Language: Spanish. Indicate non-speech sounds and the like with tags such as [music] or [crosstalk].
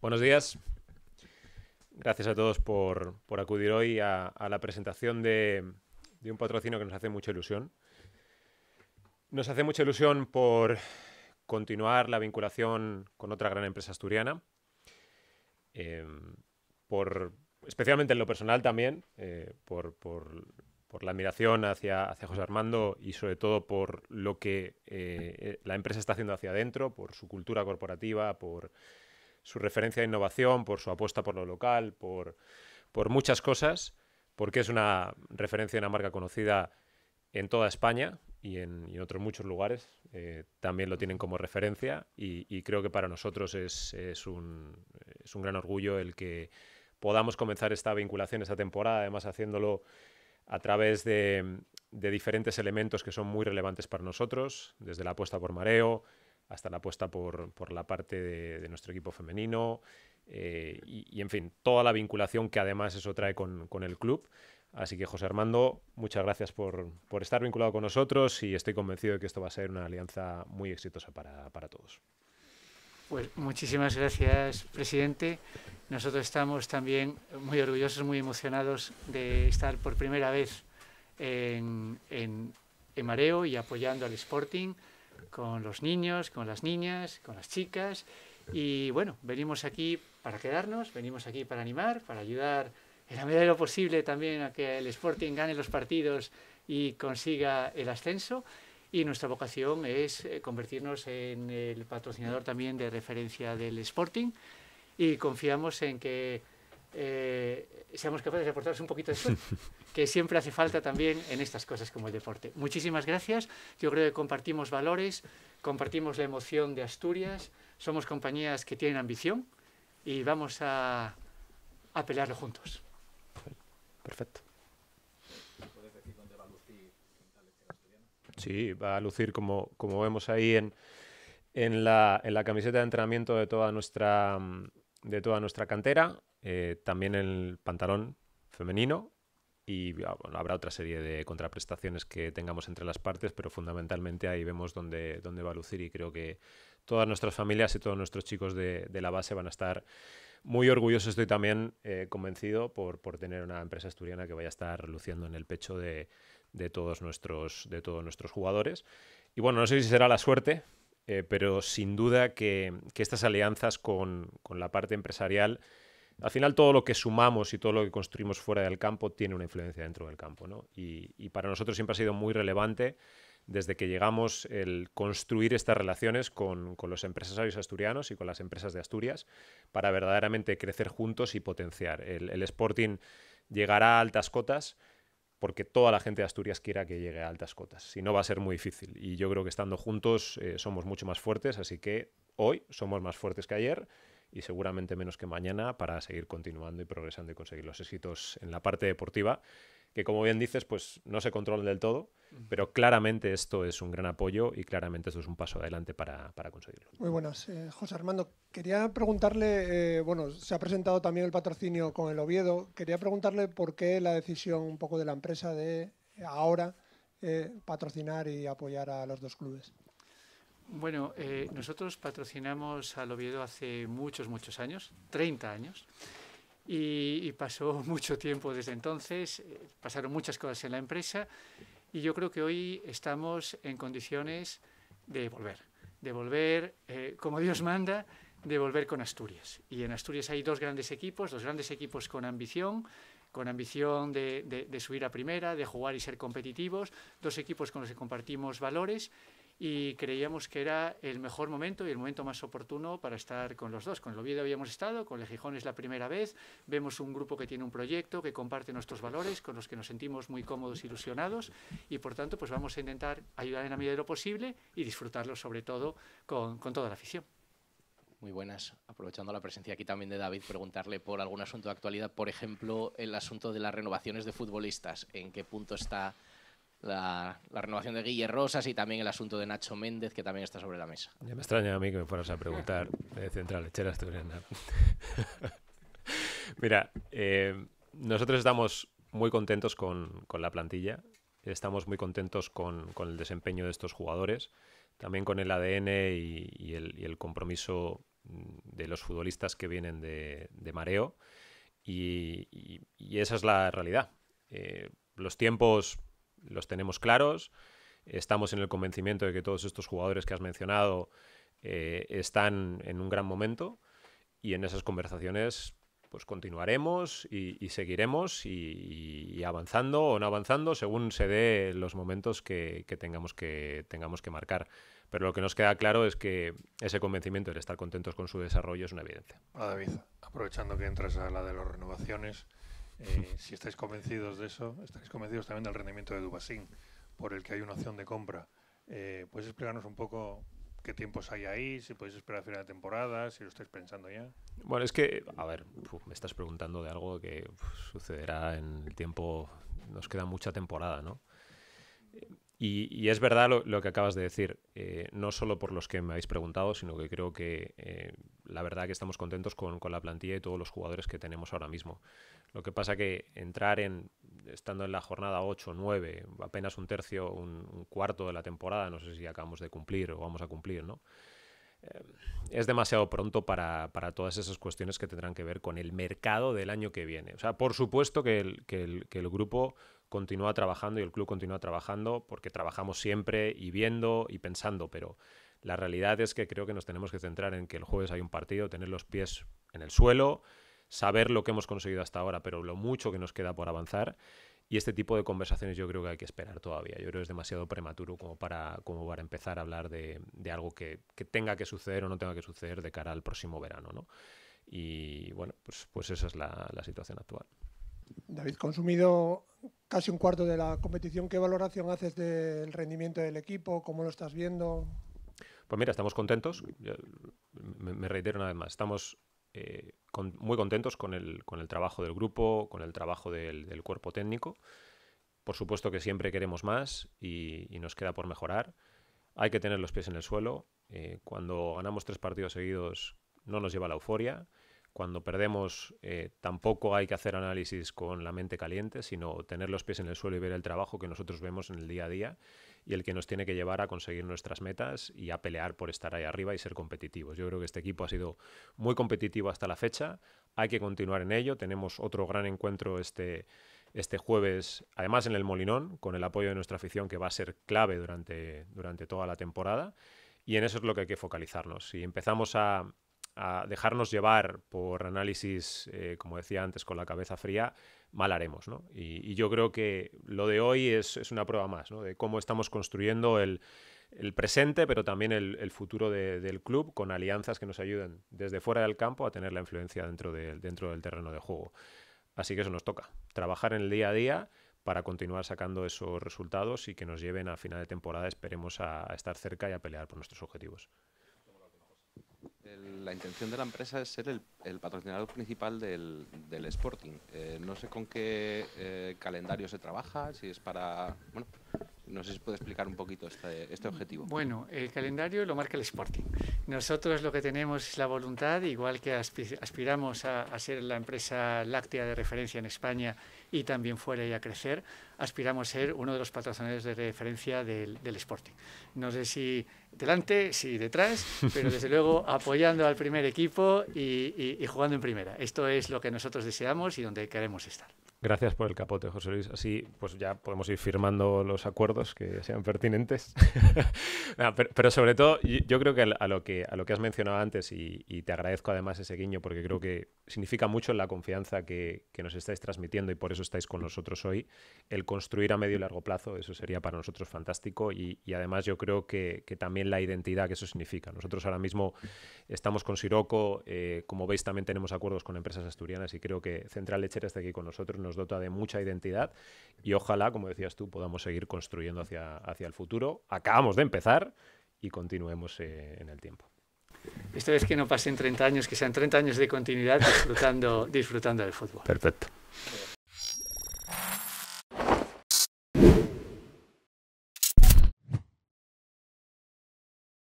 Buenos días. Gracias a todos por, por acudir hoy a, la presentación de, un patrocinio que nos hace mucha ilusión. Nos hace mucha ilusión por continuar la vinculación con otra gran empresa asturiana, em, por, especialmente en lo personal también, eh, por, la admiración hacia, hacia, José Armando y sobre todo por lo que eh, eh, la empresa está haciendo hacia adentro, por su cultura corporativa, por su referencia de innovación, por su apuesta por lo local, por, por muchas cosas, porque es una referencia de una marca conocida en toda España y en, otros muchos lugares. Eh, también lo tienen como referencia y, y creo que para nosotros es, es, un, es un gran orgullo el que podamos comenzar esta vinculación, esta temporada, además haciéndolo a través de, de diferentes elementos que son muy relevantes para nosotros, desde la apuesta por mareo, hasta la apuesta por, por la parte de, nuestro equipo femenino eh, y, en fin, toda la vinculación que además eso trae con, el club. Así que José Armando, muchas gracias por, estar vinculado con nosotros y estoy convencido de que esto va a ser una alianza muy exitosa para, todos. Pues muchísimas gracias, presidente. Nosotros estamos también muy orgullosos, muy emocionados de estar por primera vez en, en, en Mareo y apoyando al Sporting con los niños, con las niñas, con las chicas. Y bueno, venimos aquí para quedarnos, venimos aquí para animar, para ayudar en la medida de lo posible también a que el Sporting gane los partidos y consiga el ascenso. Y nuestra vocación es eh, convertirnos en el patrocinador también de referencia del Sporting. Y confiamos en que eh, seamos capaces de aportarles un poquito de suerte, [laughs] que siempre hace falta también en estas cosas como el deporte. Muchísimas gracias. Yo creo que compartimos valores, compartimos la emoción de Asturias, somos compañías que tienen ambición y vamos a, a pelearlo juntos. Perfecto. Sí, va a lucir como, como vemos ahí en, en, la, en la camiseta de entrenamiento de toda nuestra, mm, de toda nuestra cantera. Eh, también el pantalón femenino y ah, habrá otra serie de contraprestaciones que tengamos entre las partes, pero fundamentalmente ahí vemos dónde, dónde va a lucir y creo que todas nuestras familias y todos nuestros chicos de, la base van a estar muy orgullosos, estoy también eh, convencido por, tener una empresa asturiana que vaya a estar luciendo en el pecho de, todos, nuestros, de todos nuestros jugadores. Y bueno, no sé si será la suerte, eh, pero sin duda que, estas alianzas con, con la parte empresarial al final todo lo que sumamos y todo lo que construimos fuera del campo tiene una influencia dentro del campo. ¿no? Y, para nosotros siempre ha sido muy relevante desde que llegamos el construir estas relaciones con, los empresarios asturianos y con las empresas de Asturias para verdaderamente crecer juntos y potenciar. El, Sporting llegará a altas cotas porque toda la gente de Asturias quiera que llegue a altas cotas. Si no, va a ser muy difícil. Y yo creo que estando juntos eh, somos mucho más fuertes, así que hoy somos más fuertes que ayer y seguramente menos que mañana para seguir continuando y progresando y conseguir los éxitos en la parte deportiva, que como bien dices, pues no se controla del todo, pero claramente esto es un gran apoyo y claramente esto es un paso adelante para, conseguirlo. Muy buenas. Eh, José Armando, quería preguntarle, eh, bueno, se ha presentado también el patrocinio con el Oviedo, quería preguntarle por qué la decisión un poco de la empresa de eh, ahora patrocinar y apoyar a los dos clubes. Bueno, eh, nosotros patrocinamos al Oviedo hace muchos, muchos años, 30 años, y, pasó [laughs] mucho tiempo desde entonces, eh, pasaron muchas cosas en la empresa, y yo creo que hoy estamos en condiciones de volver, de volver eh, como Dios manda, de volver con Asturias. Y en Asturias hay dos grandes equipos, dos grandes equipos con ambición, con ambición de, de subir a primera, de jugar y ser competitivos, dos equipos con los que compartimos valores y creíamos que era el mejor momento y el momento más oportuno para estar con los dos. Con el Oviedo habíamos estado, con el Gijón es la primera vez, vemos un grupo que tiene un proyecto, que comparte nuestros valores, con los que nos sentimos muy cómodos, ilusionados y por tanto pues vamos a intentar ayudar en la medida de lo posible y disfrutarlo sobre todo con, con toda la afición. Muy buenas. Aprovechando la presencia aquí también de David, preguntarle por algún asunto de actualidad, por ejemplo, el asunto de las renovaciones de futbolistas. ¿En qué punto está la, renovación de Guillermo Rosas y también el asunto de Nacho Méndez, que también está sobre la mesa. Ya me extraña a mí que me fueras a preguntar de eh, Central Lechera Asturiana. [laughs] Mira, eh, nosotros estamos muy contentos con, la plantilla, estamos muy contentos con, el desempeño de estos jugadores, también con el ADN y, el, compromiso mm, de los futbolistas que vienen de, mareo. Y, esa es la realidad. Eh, los tiempos los tenemos claros. Estamos en el convencimiento de que todos estos jugadores que has mencionado eh, están en un gran momento y en esas conversaciones pues continuaremos y, seguiremos y, avanzando o no avanzando según se dé los momentos que, tengamos que tengamos que marcar. Pero lo que nos queda claro es que ese convencimiento, de estar contentos con su desarrollo, es una evidencia. David, aprovechando que entras a la de las renovaciones, eh, [laughs] si estáis convencidos de eso, estáis convencidos también del rendimiento de Dubasín, por el que hay una opción de compra. Eh, ¿Puedes explicarnos un poco qué tiempos hay ahí? Si podéis esperar a final de temporada, si lo estáis pensando ya. Bueno, es que, a ver, me estás preguntando de algo que sucederá en el tiempo. Nos queda mucha temporada, ¿no? Y, es verdad lo, que acabas de decir, eh, no solo por los que me habéis preguntado, sino que creo que eh, la verdad que estamos contentos con, la plantilla y todos los jugadores que tenemos ahora mismo. Lo que pasa que entrar en, estando en la jornada 8, 9, apenas un tercio, un cuarto de la temporada, no sé si acabamos de cumplir o vamos a cumplir, ¿no? es demasiado pronto para, todas esas cuestiones que tendrán que ver con el mercado del año que viene. O sea, por supuesto que el, que el grupo continúa trabajando y el club continúa trabajando porque trabajamos siempre y viendo y pensando, pero la realidad es que creo que nos tenemos que centrar en que el jueves hay un partido, tener los pies en el suelo, saber lo que hemos conseguido hasta ahora, pero lo mucho que nos queda por avanzar y este tipo de conversaciones yo creo que hay que esperar todavía. Yo creo que es demasiado prematuro como para, como para empezar a hablar de, algo que, tenga que suceder o no tenga que suceder de cara al próximo verano, Y bueno, pues, pues esa es la, la situación actual. David, consumido casi un cuarto de la competición, ¿qué valoración haces del rendimiento del equipo? ¿Cómo lo estás viendo? Pues mira, estamos contentos. Me reitero una vez más, estamos eh, muy contentos con el, trabajo del grupo, con el trabajo del, cuerpo técnico. Por supuesto que siempre queremos más y, nos queda por mejorar. Hay que tener los pies en el suelo. Eh, cuando ganamos tres partidos seguidos no nos lleva la euforia. Cuando perdemos eh, tampoco hay que hacer análisis con la mente caliente, sino tener los pies en el suelo y ver el trabajo que nosotros vemos en el día a día y el que nos tiene que llevar a conseguir nuestras metas y a pelear por estar ahí arriba y ser competitivos. Yo creo que este equipo ha sido muy competitivo hasta la fecha, hay que continuar en ello, tenemos otro gran encuentro este, este jueves, además en el Molinón, con el apoyo de nuestra afición que va a ser clave durante, durante toda la temporada. Y en eso es lo que hay que focalizarnos. Si empezamos a, a dejarnos llevar por análisis, eh, como decía antes, con la cabeza fría, mal haremos. Y, yo creo que lo de hoy es, una prueba más de cómo estamos construyendo el, presente, pero también el, futuro del club, con alianzas que nos ayuden desde fuera del campo a tener la influencia dentro, dentro del terreno de juego. Así que eso nos toca, trabajar en el día a día para continuar sacando esos resultados y que nos lleven a final de temporada, esperemos a estar cerca y a pelear por nuestros objetivos la intención de la empresa es ser el, patrocinador principal del, Sporting. Eh, no sé con qué eh, calendario se trabaja, si es para... Bueno, no sé si puede explicar un poquito este, este, objetivo. Bueno, el calendario lo marca el Sporting. Nosotros lo que tenemos es la voluntad, igual que aspiramos a, a ser la empresa láctea de referencia en España y también fuera y a crecer, aspiramos a ser uno de los patrocinadores de referencia del, del Sporting. No sé si delante, si detrás, pero desde [laughs] luego apoyando al primer equipo y, y, jugando en primera. Esto es lo que nosotros deseamos y donde queremos estar. Gracias por el capote, José Luis. Así pues ya podemos ir firmando los acuerdos que sean pertinentes. [laughs] pero, sobre todo, yo creo que a lo que, a lo que has mencionado antes, y, te agradezco además ese guiño, porque creo mm. que significa mucho la confianza que, que nos estáis transmitiendo y por eso estáis con nosotros hoy, el construir a medio y largo plazo, eso sería para nosotros fantástico y, además yo creo que, también la identidad que eso significa. Nosotros ahora mismo estamos con Siroco, eh, como veis también tenemos acuerdos con empresas asturianas y creo que Central Lechera está aquí con nosotros, nos dota de mucha identidad y ojalá, como decías tú, podamos seguir construyendo hacia, hacia el futuro. Acabamos de empezar y continuemos eh, en el tiempo. Esto es que no pasen 30 años, que sean 30 años de continuidad disfrutando, disfrutando del fútbol. Perfecto.